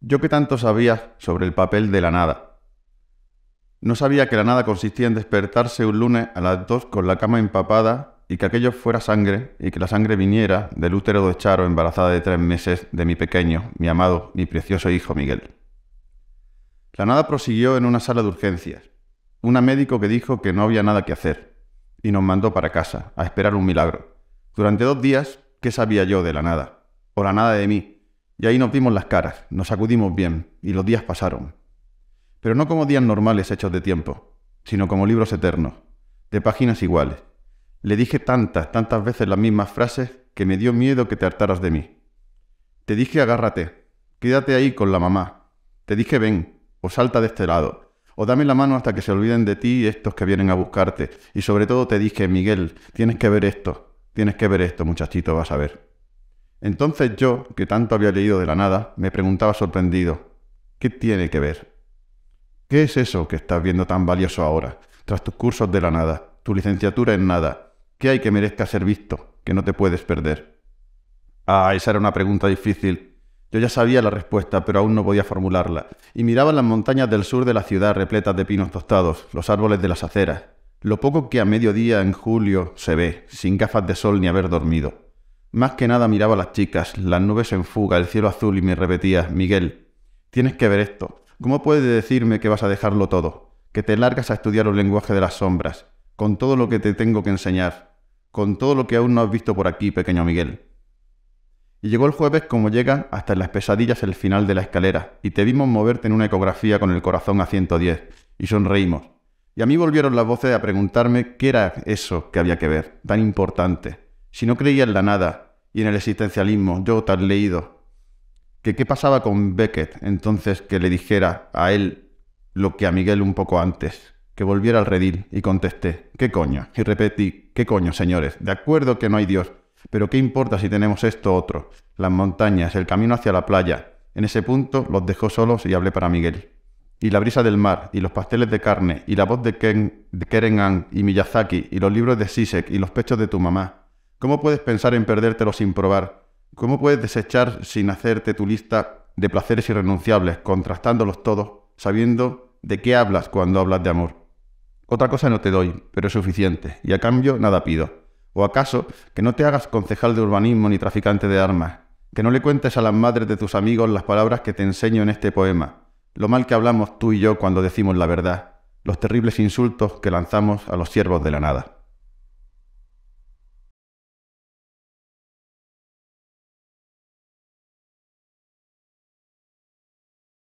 Yo que tanto sabía sobre el papel de la nada. No sabía que la nada consistía en despertarse un lunes a las dos con la cama empapada y que aquello fuera sangre y que la sangre viniera del útero de Charo embarazada de tres meses de mi pequeño, mi amado, mi precioso hijo Miguel. La nada prosiguió en una sala de urgencias. Una médico que dijo que no había nada que hacer y nos mandó para casa a esperar un milagro. Durante dos días, ¿qué sabía yo de la nada? O la nada de mí, y ahí nos vimos las caras, nos sacudimos bien, y los días pasaron. Pero no como días normales hechos de tiempo, sino como libros eternos, de páginas iguales. Le dije tantas, tantas veces las mismas frases que me dio miedo que te hartaras de mí. Te dije agárrate, quédate ahí con la mamá. Te dije ven, o salta de este lado, o dame la mano hasta que se olviden de ti estos que vienen a buscarte. Y sobre todo te dije, Miguel, tienes que ver esto, tienes que ver esto, muchachito, vas a ver. Entonces yo, que tanto había leído de la nada, me preguntaba sorprendido, ¿qué tiene que ver? ¿Qué es eso que estás viendo tan valioso ahora, tras tus cursos de la nada, tu licenciatura en nada? ¿Qué hay que merezca ser visto, que no te puedes perder? Ah, esa era una pregunta difícil. Yo ya sabía la respuesta, pero aún no podía formularla, y miraba las montañas del sur de la ciudad repletas de pinos tostados, los árboles de las aceras, lo poco que a mediodía en julio se ve, sin gafas de sol ni haber dormido. Más que nada miraba a las chicas, las nubes en fuga, el cielo azul y me repetía, Miguel, tienes que ver esto. ¿Cómo puedes decirme que vas a dejarlo todo? Que te largas a estudiar el lenguaje de las sombras, con todo lo que te tengo que enseñar, con todo lo que aún no has visto por aquí, pequeño Miguel. Y llegó el jueves como llega hasta en las pesadillas el final de la escalera, y te vimos moverte en una ecografía con el corazón a 110, y sonreímos. Y a mí volvieron las voces a preguntarme qué era eso que había que ver, tan importante. Si no creía en la nada y en el existencialismo, yo tan leído, que qué pasaba con Beckett entonces que le dijera a él lo que a Miguel un poco antes, que volviera al redil, y contesté, ¿qué coño? Y repetí, ¿qué coño, señores? De acuerdo que no hay Dios, pero ¿qué importa si tenemos esto otro? Las montañas, el camino hacia la playa. En ese punto los dejó solos y hablé para Miguel. Y la brisa del mar, y los pasteles de carne, y la voz de, Ken, de y Miyazaki, y los libros de Sisek, y los pechos de tu mamá. ¿Cómo puedes pensar en perdértelo sin probar? ¿Cómo puedes desechar sin hacerte tu lista de placeres irrenunciables, contrastándolos todos, sabiendo de qué hablas cuando hablas de amor? Otra cosa no te doy, pero es suficiente, y a cambio nada pido. ¿O acaso que no te hagas concejal de urbanismo ni traficante de armas? Que no le cuentes a las madres de tus amigos las palabras que te enseño en este poema, lo mal que hablamos tú y yo cuando decimos la verdad, los terribles insultos que lanzamos a los siervos de la nada.